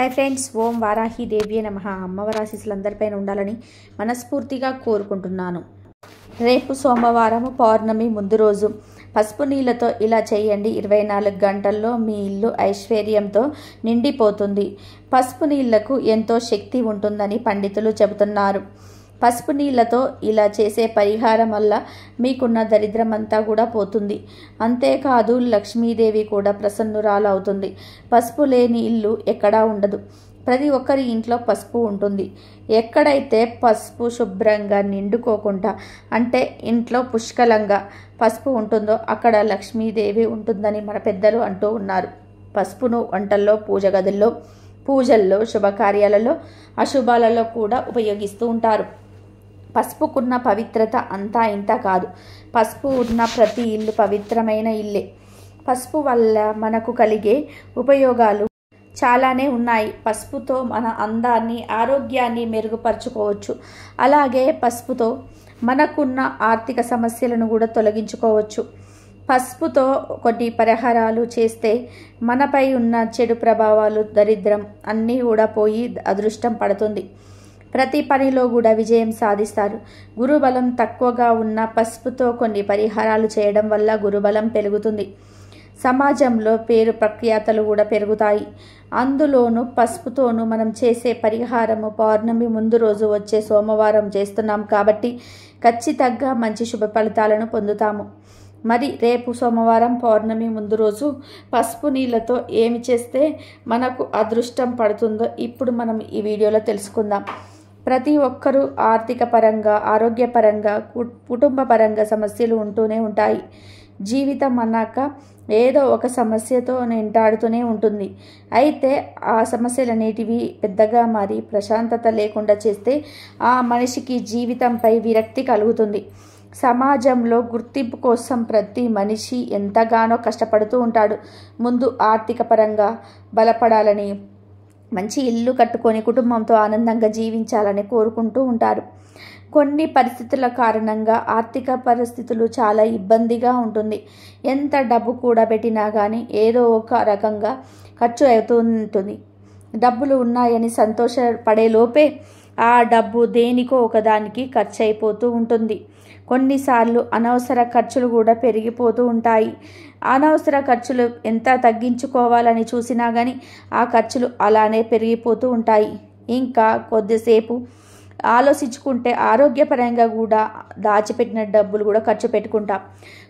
high friends ఓం వారాహి దేవ్యే నమ అమ్మవారాశీసులు ఉండాలని మనస్ఫూర్తిగా కోరుకుంటున్నాను రేపు సోమవారం పౌర్ణమి ముందు రోజు పసుపు నీళ్ళతో ఇలా చేయండి ఇరవై నాలుగు గంటల్లో మీ ఇల్లు ఐశ్వర్యంతో నిండిపోతుంది పసుపు నీళ్లకు ఎంతో శక్తి ఉంటుందని పండితులు చెబుతున్నారు పసుపు నీళ్ళతో ఇలా చేసే పరిహారం వల్ల మీకున్న దరిద్రమంతా కూడా పోతుంది అంతేకాదు లక్ష్మీదేవి కూడా ప్రసన్నురాలవుతుంది పసుపు లేని ఇల్లు ఎక్కడా ఉండదు ప్రతి ఒక్కరి ఇంట్లో పసుపు ఉంటుంది ఎక్కడైతే పసుపు శుభ్రంగా నిండుకోకుండా అంటే ఇంట్లో పుష్కలంగా పసుపు ఉంటుందో అక్కడ లక్ష్మీదేవి ఉంటుందని మన పెద్దలు అంటూ ఉన్నారు పసుపును వంటల్లో పూజ గదుల్లో పూజల్లో శుభకార్యాలలో అశుభాలలో కూడా ఉపయోగిస్తూ ఉంటారు పసుపుకున్న పవిత్రత అంతా ఇంత కాదు పసుపు ఉన్న ప్రతి ఇల్లు పవిత్రమైన ఇల్లే పసుపు వల్ల మనకు కలిగే ఉపయోగాలు చాలానే ఉన్నాయి పసుపుతో మన అందాన్ని ఆరోగ్యాన్ని మెరుగుపరచుకోవచ్చు అలాగే పసుపుతో మనకున్న ఆర్థిక సమస్యలను కూడా తొలగించుకోవచ్చు పసుపుతో కొన్ని పరిహారాలు చేస్తే మనపై ఉన్న చెడు ప్రభావాలు దరిద్రం అన్నీ కూడా పోయి అదృష్టం పడుతుంది ప్రతి పనిలో కూడా విజయం సాధిస్తారు గురుబలం తక్కువగా ఉన్న పసుపుతో కొన్ని పరిహారాలు చేయడం వల్ల గురుబలం పెరుగుతుంది సమాజంలో పేరు ప్రఖ్యాతలు కూడా పెరుగుతాయి అందులోనూ పసుపుతోనూ మనం చేసే పరిహారము పౌర్ణమి ముందు రోజు వచ్చే సోమవారం చేస్తున్నాం కాబట్టి ఖచ్చితంగా మంచి శుభ ఫలితాలను పొందుతాము మరి రేపు సోమవారం పౌర్ణమి ముందు రోజు పసుపు నీళ్ళతో ఏమి చేస్తే మనకు అదృష్టం పడుతుందో ఇప్పుడు మనం ఈ వీడియోలో తెలుసుకుందాం ప్రతి ఒక్కరూ ఆర్థిక పరంగా ఆరోగ్యపరంగా కుటుంబ పరంగా సమస్యలు ఉంటూనే ఉంటాయి జీవితం అన్నాక ఏదో ఒక సమస్యతో నింటాడుతూనే ఉంటుంది అయితే ఆ సమస్యలనేటివి పెద్దగా మారి ప్రశాంతత లేకుండా చేస్తే ఆ మనిషికి జీవితంపై విరక్తి కలుగుతుంది సమాజంలో గుర్తింపు కోసం ప్రతి మనిషి ఎంతగానో కష్టపడుతూ ఉంటాడు ముందు ఆర్థిక పరంగా బలపడాలని మంచి ఇల్లు కట్టుకొని కుటుంబంతో ఆనందంగా జీవించాలని కోరుకుంటూ ఉంటారు కొన్ని పరిస్థితుల కారణంగా ఆర్థిక పరిస్థితులు చాలా ఇబ్బందిగా ఉంటుంది ఎంత డబ్బు కూడా పెట్టినా కానీ ఏదో ఒక రకంగా ఖర్చు అవుతూ ఉంటుంది డబ్బులు ఉన్నాయని సంతోషపడే లోపే ఆ డబ్బు దేనికో ఒకదానికి ఖర్చు అయిపోతూ ఉంటుంది కొన్నిసార్లు అనవసర ఖర్చులు కూడా పెరిగిపోతూ ఉంటాయి అనవసర ఖర్చులు ఎంత తగ్గించుకోవాలని చూసినా కానీ ఆ ఖర్చులు అలానే పెరిగిపోతూ ఉంటాయి ఇంకా కొద్దిసేపు ఆలోచించుకుంటే ఆరోగ్యపరంగా కూడా దాచిపెట్టిన డబ్బులు కూడా ఖర్చు పెట్టుకుంటాం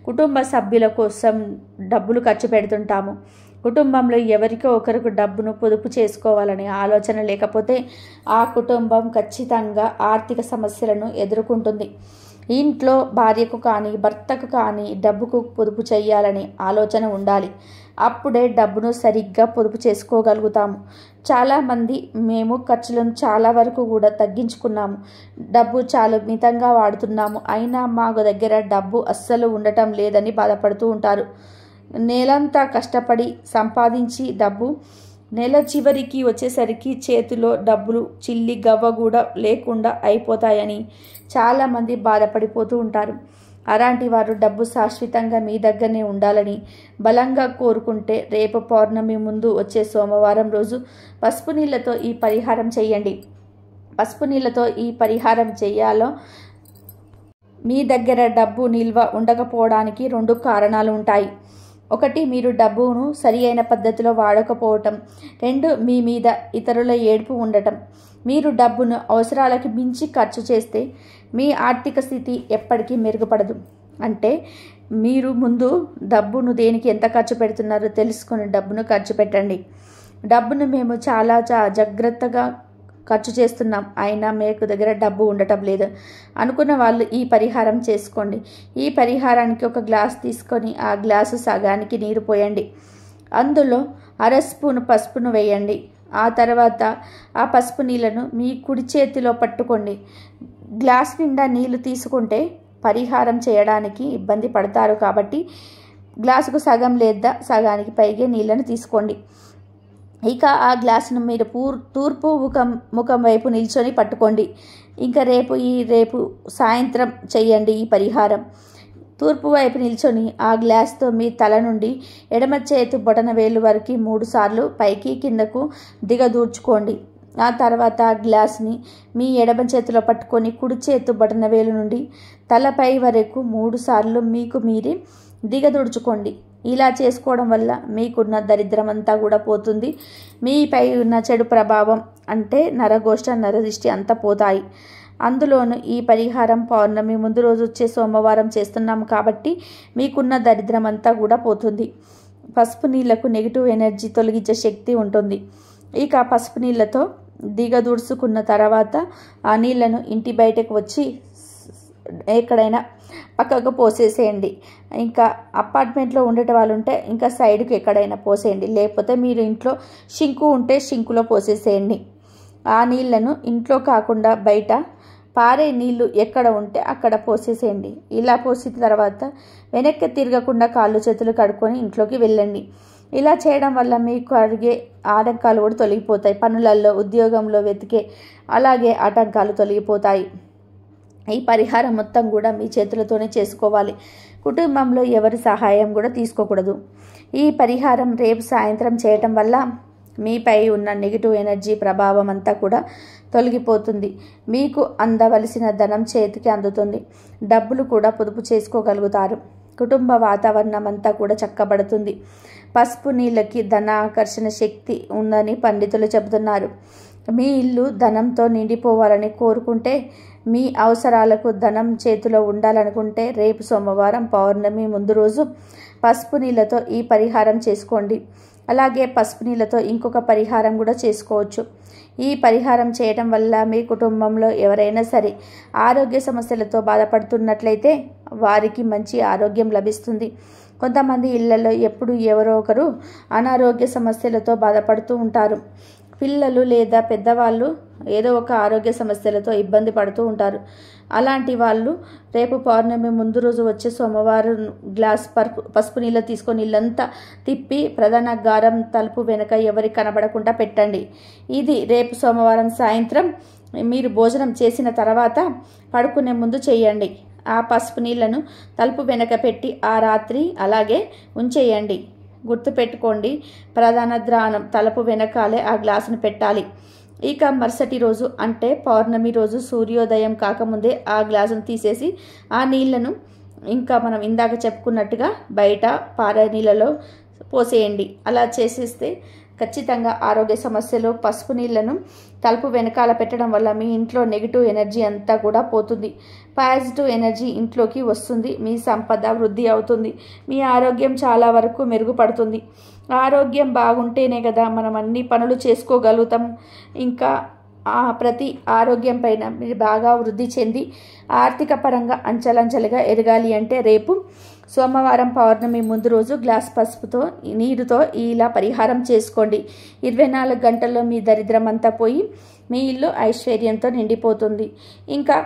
కుటుంబ సభ్యుల కోసం డబ్బులు ఖర్చు పెడుతుంటాము కుటుంబంలో ఎవరికో ఒకరికి డబ్బును పొదుపు చేసుకోవాలనే ఆలోచన లేకపోతే ఆ కుటుంబం ఖచ్చితంగా ఆర్థిక సమస్యలను ఎదుర్కొంటుంది ఇంట్లో భార్యకు కానీ భర్తకు కానీ డబ్బుకు పొదుపు చేయాలనే ఆలోచన ఉండాలి అప్పుడే డబ్బును సరిగ్గా పొదుపు చేసుకోగలుగుతాము చాలామంది మేము ఖర్చులను చాలా వరకు కూడా తగ్గించుకున్నాము డబ్బు చాలా మితంగా వాడుతున్నాము అయినా మాకు దగ్గర డబ్బు అస్సలు ఉండటం లేదని బాధపడుతూ ఉంటారు నేలంతా కష్టపడి సంపాదించి డబ్బు నెల చివరికి వచ్చేసరికి చేతిలో డబ్బులు చిల్లి గవ్వ కూడా లేకుండా అయిపోతాయని చాలామంది బాధపడిపోతూ ఉంటారు అలాంటి వారు డబ్బు శాశ్వతంగా మీ దగ్గరనే ఉండాలని బలంగా కోరుకుంటే రేపు పౌర్ణమి ముందు వచ్చే సోమవారం రోజు పసుపు నీళ్ళతో ఈ పరిహారం చేయండి పసుపు నీళ్ళతో ఈ పరిహారం చేయాలో మీ దగ్గర డబ్బు నిల్వ ఉండకపోవడానికి రెండు కారణాలు ఉంటాయి ఒకటి మీరు డబ్బును సరి అయిన పద్ధతిలో వాడకపోవటం రెండు మీ మీద ఇతరుల ఏడుపు ఉండటం మీరు డబ్బును అవసరాలకు మించి ఖర్చు చేస్తే మీ ఆర్థిక స్థితి ఎప్పటికీ మెరుగుపడదు అంటే మీరు ముందు డబ్బును దేనికి ఎంత ఖర్చు పెడుతున్నారో తెలుసుకొని డబ్బును ఖర్చు పెట్టండి డబ్బును మేము చాలా జాగ్రత్తగా ఖర్చు చేస్తున్నాం అయినా మీకు దగ్గర డబ్బు ఉండటం లేదు అనుకున్న వాళ్ళు ఈ పరిహారం చేసుకోండి ఈ పరిహారానికి ఒక గ్లాస్ తీసుకొని ఆ గ్లాసు సగానికి నీరు పోయండి అందులో అర స్పూను పసుపును వేయండి ఆ తర్వాత ఆ పసుపు నీళ్ళను మీ కుడి చేతిలో పట్టుకోండి గ్లాస్ నిండా నీళ్లు తీసుకుంటే పరిహారం చేయడానికి ఇబ్బంది పడతారు కాబట్టి గ్లాసుకు సగం లేదా సగానికి పైగే నీళ్ళను తీసుకోండి ఇక ఆ గ్లాసును మీరు పూర్ తూర్పు ముఖం ముఖం వైపు నిల్చొని పట్టుకోండి ఇంకా రేపు ఈ రేపు సాయంత్రం చేయండి ఈ పరిహారం తూర్పు వైపు నిల్చొని ఆ గ్లాస్తో మీ తల నుండి ఎడమ చేతి బొటన వేలు వరకు మూడుసార్లు పైకి కిందకు దిగదూర్చుకోండి ఆ తర్వాత ఆ గ్లాస్ని మీ ఎడమ చేతిలో పట్టుకొని కుడి చేతు బొటన వేలు నుండి తలపై వరకు మూడుసార్లు మీకు మీరే దిగదుడుచుకోండి ఇలా చేసుకోవడం వల్ల మీకున్న దరిద్రమంతా కూడా పోతుంది మీపై ఉన్న చెడు ప్రభావం అంటే నరగోష్ట నరదృష్టి అంతా పోతాయి అందులోనూ ఈ పరిహారం పౌర్ణమి ముందు రోజు వచ్చే సోమవారం చేస్తున్నాం కాబట్టి మీకున్న దరిద్రం అంతా కూడా పోతుంది పసుపు నీళ్లకు నెగిటివ్ ఎనర్జీ తొలగించే శక్తి ఉంటుంది ఇక పసుపు నీళ్లతో దిగదూడ్చుకున్న తర్వాత ఆ నీళ్లను ఇంటి బయటకు వచ్చి ఎక్కడైనా పక్కకు పోసేసేయండి ఇంకా అపార్ట్మెంట్లో ఉండేట వాళ్ళు ఉంటే ఇంకా సైడ్కి ఎక్కడైనా పోసేయండి లేకపోతే మీరు ఇంట్లో షింకు ఉంటే షింకులో పోసేసేయండి ఆ నీళ్లను ఇంట్లో కాకుండా బయట పారే నీళ్లు ఎక్కడ ఉంటే అక్కడ పోసేసేయండి ఇలా పోసిన తర్వాత వెనక్కి తిరగకుండా కాళ్ళు చేతులు కడుక్కొని ఇంట్లోకి వెళ్ళండి ఇలా చేయడం వల్ల మీకు అడిగే ఆటంకాలు కూడా తొలగిపోతాయి పనులలో ఉద్యోగంలో వెతికే అలాగే ఆటంకాలు తొలగిపోతాయి ఈ పరిహారం మొత్తం కూడా మీ చేతులతోనే చేసుకోవాలి కుటుంబంలో ఎవరి సహాయం కూడా తీసుకోకూడదు ఈ పరిహారం రేపు సాయంత్రం చేయటం వల్ల మీపై ఉన్న నెగిటివ్ ఎనర్జీ ప్రభావం అంతా కూడా తొలగిపోతుంది మీకు అందవలసిన ధనం చేతికి అందుతుంది డబ్బులు కూడా పొదుపు చేసుకోగలుగుతారు కుటుంబ వాతావరణం అంతా కూడా చక్కబడుతుంది పసుపు నీళ్ళకి ధనాకర్షణ శక్తి ఉందని పండితులు చెబుతున్నారు మీ ఇల్లు ధనంతో నిండిపోవాలని కోరుకుంటే మీ అవసరాలకు ధనం చేతిలో ఉండాలనుకుంటే రేపు సోమవారం పౌర్ణమి ముందు రోజు పసుపు నీళ్ళతో ఈ పరిహారం చేసుకోండి అలాగే పసుపు నీళ్ళతో ఇంకొక పరిహారం కూడా చేసుకోవచ్చు ఈ పరిహారం చేయడం వల్ల మీ కుటుంబంలో ఎవరైనా సరే ఆరోగ్య సమస్యలతో బాధపడుతున్నట్లయితే వారికి మంచి ఆరోగ్యం లభిస్తుంది కొంతమంది ఇళ్లలో ఎప్పుడు ఎవరో ఒకరు అనారోగ్య సమస్యలతో బాధపడుతూ ఉంటారు పిల్లలు లేదా పెద్దవాళ్ళు ఏదో ఒక ఆరోగ్య సమస్యలతో ఇబ్బంది పడుతూ ఉంటారు అలాంటి వాళ్ళు రేపు పౌర్ణమి ముందు రోజు వచ్చే సోమవారం గ్లాస్ పర్పు పసుపు నీళ్ళు తీసుకొని నీళ్ళంతా తిప్పి ప్రధాన గారం తలుపు వెనక ఎవరికి కనబడకుండా పెట్టండి ఇది రేపు సోమవారం సాయంత్రం మీరు భోజనం చేసిన తర్వాత పడుకునే ముందు చేయండి ఆ పసుపు నీళ్లను తలుపు వెనక పెట్టి ఆ రాత్రి అలాగే ఉంచేయండి గుర్తుపెట్టుకోండి ప్రధాన ద్రాణం తలపు వెనకాలే ఆ గ్లాసును పెట్టాలి ఇక మరుసటి రోజు అంటే పౌర్ణమి రోజు సూర్యోదయం కాకముందే ఆ గ్లాసును తీసేసి ఆ నీళ్లను ఇంకా మనం ఇందాక చెప్పుకున్నట్టుగా బయట పారే నీళ్ళలో పోసేయండి అలా చేసేస్తే ఖచ్చితంగా ఆరోగ్య సమస్యలు పసుపు నీళ్లను తలుపు వెనకాల పెట్టడం వల్ల మీ ఇంట్లో నెగిటివ్ ఎనర్జీ అంతా కూడా పోతుంది పాజిటివ్ ఎనర్జీ ఇంట్లోకి వస్తుంది మీ సంపద వృద్ధి అవుతుంది మీ ఆరోగ్యం చాలా వరకు మెరుగుపడుతుంది ఆరోగ్యం బాగుంటేనే కదా మనం అన్ని పనులు చేసుకోగలుగుతాం ఇంకా ప్రతి ఆరోగ్యం పైన మీరు బాగా వృద్ధి చెంది ఆర్థిక పరంగా అంచలంచలుగా ఎదగాలి అంటే రేపు సోమవారం పౌర్ణమి ముందు రోజు గ్లాస్ పసుపుతో నీరుతో ఇలా పరిహారం చేసుకోండి ఇరవై నాలుగు గంటల్లో మీ దరిద్రం అంతా పోయి మీ ఇల్లు ఐశ్వర్యంతో నిండిపోతుంది ఇంకా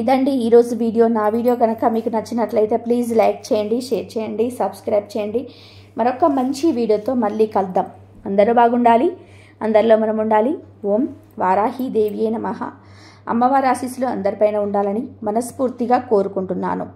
ఇదండి ఈరోజు వీడియో నా వీడియో కనుక మీకు నచ్చినట్లయితే ప్లీజ్ లైక్ చేయండి షేర్ చేయండి సబ్స్క్రైబ్ చేయండి మరొక మంచి వీడియోతో మళ్ళీ కలుద్దాం అందరూ బాగుండాలి అందరిలో మనం ఉండాలి ఓం వారాహి దేవియే నమ అమ్మవారి ఆశీస్సులు అందరిపైన ఉండాలని మనస్ఫూర్తిగా కోరుకుంటున్నాను